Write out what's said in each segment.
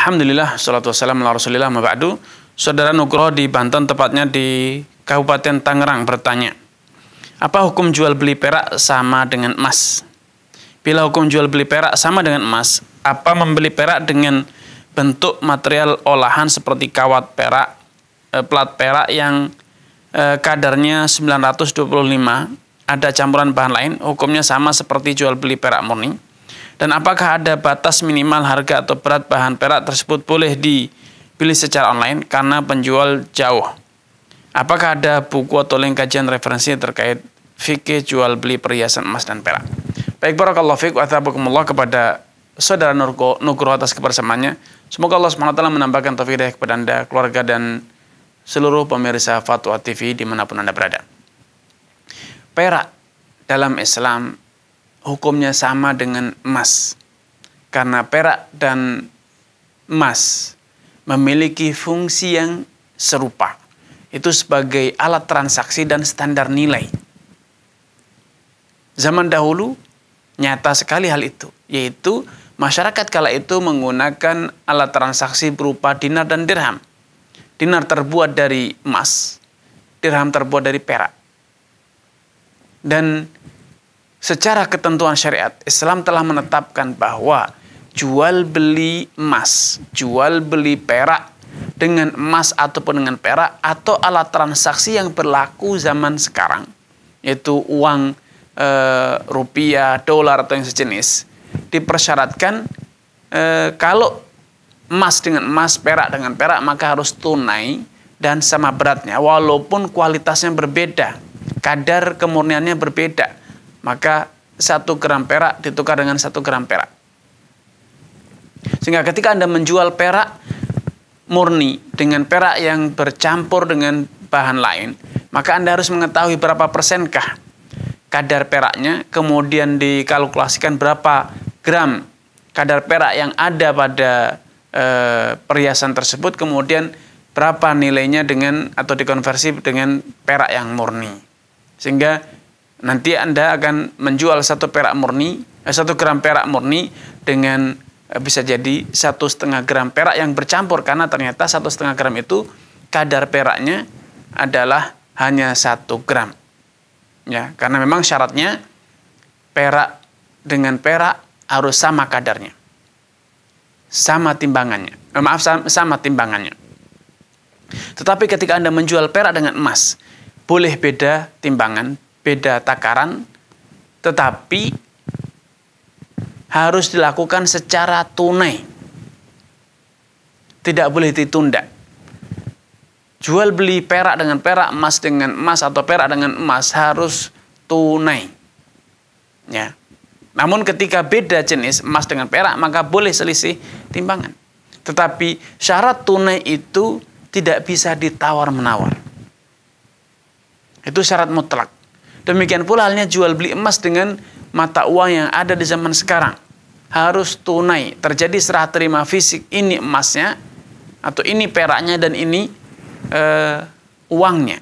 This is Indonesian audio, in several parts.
Alhamdulillah, salatu wassalam ala rasulillah, mabadu. Saudara Nugroho di Banten, tepatnya di Kabupaten Tangerang bertanya, apa hukum jual beli perak sama dengan emas? Bila hukum jual beli perak sama dengan emas, apa membeli perak dengan bentuk material olahan seperti kawat perak, eh, plat perak yang eh, kadarnya 925, ada campuran bahan lain, hukumnya sama seperti jual beli perak murni? Dan apakah ada batas minimal harga atau berat bahan perak tersebut boleh dipilih secara online karena penjual jauh? Apakah ada buku atau link kajian referensi terkait fikih jual beli perhiasan emas dan perak? Baik barakallahu fiik wa tsabakumullah kepada saudara Nurko Nugroho atas kebersamannya. Semoga Allah SWT menambahkan taufik hidayah kepada Anda, keluarga dan seluruh pemirsa Fatwa TV dimanapun Anda berada. Perak dalam Islam hukumnya sama dengan emas. Karena perak dan emas memiliki fungsi yang serupa. Itu sebagai alat transaksi dan standar nilai. Zaman dahulu nyata sekali hal itu, yaitu masyarakat kala itu menggunakan alat transaksi berupa dinar dan dirham. Dinar terbuat dari emas, dirham terbuat dari perak. Dan Secara ketentuan syariat, Islam telah menetapkan bahwa jual beli emas, jual beli perak dengan emas ataupun dengan perak atau alat transaksi yang berlaku zaman sekarang, yaitu uang e, rupiah, dolar atau yang sejenis, dipersyaratkan e, kalau emas dengan emas, perak dengan perak maka harus tunai dan sama beratnya walaupun kualitasnya berbeda, kadar kemurniannya berbeda maka satu gram perak ditukar dengan satu gram perak. Sehingga ketika Anda menjual perak murni dengan perak yang bercampur dengan bahan lain, maka Anda harus mengetahui berapa persenkah kadar peraknya, kemudian dikalkulasikan berapa gram kadar perak yang ada pada e, perhiasan tersebut, kemudian berapa nilainya dengan atau dikonversi dengan perak yang murni. Sehingga Nanti Anda akan menjual satu perak murni, eh, satu gram perak murni dengan eh, bisa jadi satu setengah gram perak yang bercampur karena ternyata satu setengah gram itu kadar peraknya adalah hanya satu gram. Ya, karena memang syaratnya perak dengan perak harus sama kadarnya. Sama timbangannya. Eh, maaf, sama, sama timbangannya. Tetapi ketika Anda menjual perak dengan emas, boleh beda timbangan, beda takaran, tetapi harus dilakukan secara tunai. Tidak boleh ditunda. Jual beli perak dengan perak, emas dengan emas atau perak dengan emas harus tunai. Ya. Namun ketika beda jenis emas dengan perak maka boleh selisih timbangan. Tetapi syarat tunai itu tidak bisa ditawar-menawar. Itu syarat mutlak. Demikian pula halnya jual beli emas dengan mata uang yang ada di zaman sekarang. Harus tunai. Terjadi serah terima fisik ini emasnya atau ini peraknya dan ini e, uangnya.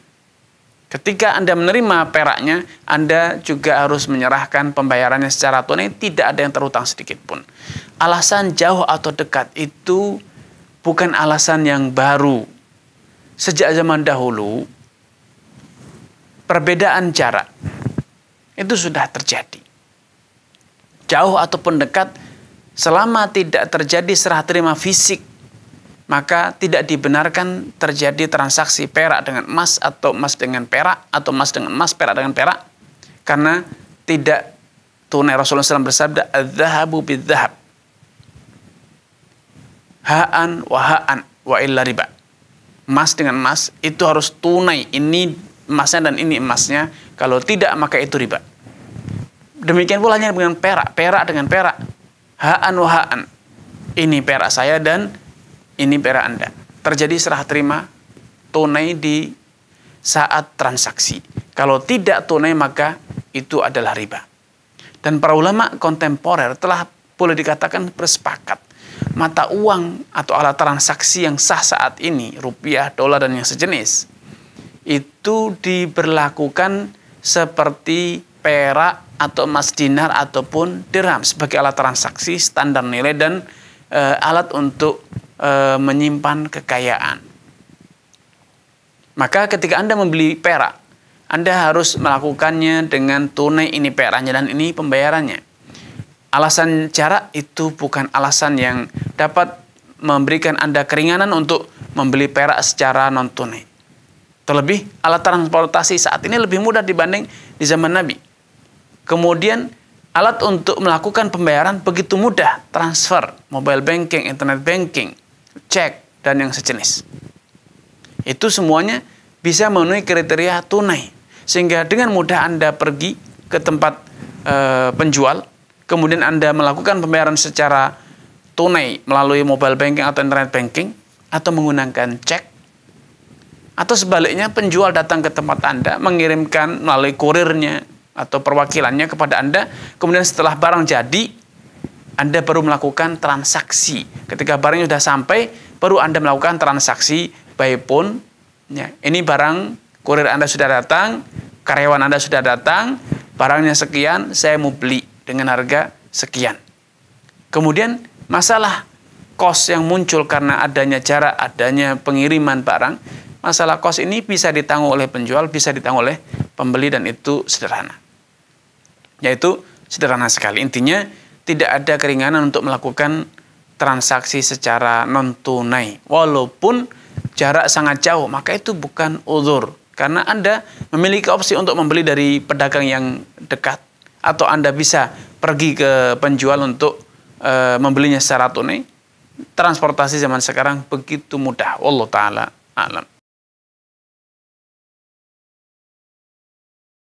Ketika Anda menerima peraknya, Anda juga harus menyerahkan pembayarannya secara tunai, tidak ada yang terutang sedikit pun. Alasan jauh atau dekat itu bukan alasan yang baru. Sejak zaman dahulu, perbedaan jarak itu sudah terjadi. Jauh ataupun dekat, selama tidak terjadi serah terima fisik, maka tidak dibenarkan terjadi transaksi perak dengan emas atau emas dengan perak atau emas dengan emas, perak dengan perak karena tidak tunai Rasulullah SAW bersabda adzahabu bidzahab haan wa haan wa illa riba emas dengan emas itu harus tunai ini emasnya dan ini emasnya. Kalau tidak maka itu riba. Demikian pula hanya dengan perak, perak dengan perak. Haan wa Ini perak saya dan ini perak Anda. Terjadi serah terima tunai di saat transaksi. Kalau tidak tunai maka itu adalah riba. Dan para ulama kontemporer telah boleh dikatakan bersepakat mata uang atau alat transaksi yang sah saat ini, rupiah, dolar, dan yang sejenis, itu diberlakukan seperti perak atau emas dinar ataupun dirham sebagai alat transaksi standar nilai dan e, alat untuk e, menyimpan kekayaan. Maka ketika Anda membeli perak, Anda harus melakukannya dengan tunai ini peraknya dan ini pembayarannya. Alasan jarak itu bukan alasan yang dapat memberikan Anda keringanan untuk membeli perak secara non tunai. Terlebih alat transportasi saat ini lebih mudah dibanding di zaman Nabi. Kemudian alat untuk melakukan pembayaran begitu mudah, transfer, mobile banking, internet banking, cek, dan yang sejenis. Itu semuanya bisa memenuhi kriteria tunai. Sehingga dengan mudah Anda pergi ke tempat e, penjual, kemudian Anda melakukan pembayaran secara tunai melalui mobile banking atau internet banking, atau menggunakan cek, atau sebaliknya penjual datang ke tempat Anda mengirimkan melalui kurirnya atau perwakilannya kepada Anda. Kemudian setelah barang jadi, Anda baru melakukan transaksi. Ketika barangnya sudah sampai, baru Anda melakukan transaksi by phone. Ya, ini barang kurir Anda sudah datang, karyawan Anda sudah datang, barangnya sekian, saya mau beli dengan harga sekian. Kemudian masalah kos yang muncul karena adanya jarak, adanya pengiriman barang, masalah kos ini bisa ditanggung oleh penjual, bisa ditanggung oleh pembeli dan itu sederhana. Yaitu sederhana sekali. Intinya tidak ada keringanan untuk melakukan transaksi secara non tunai. Walaupun jarak sangat jauh, maka itu bukan uzur karena Anda memiliki opsi untuk membeli dari pedagang yang dekat atau Anda bisa pergi ke penjual untuk e, membelinya secara tunai. Transportasi zaman sekarang begitu mudah. Allah taala alam.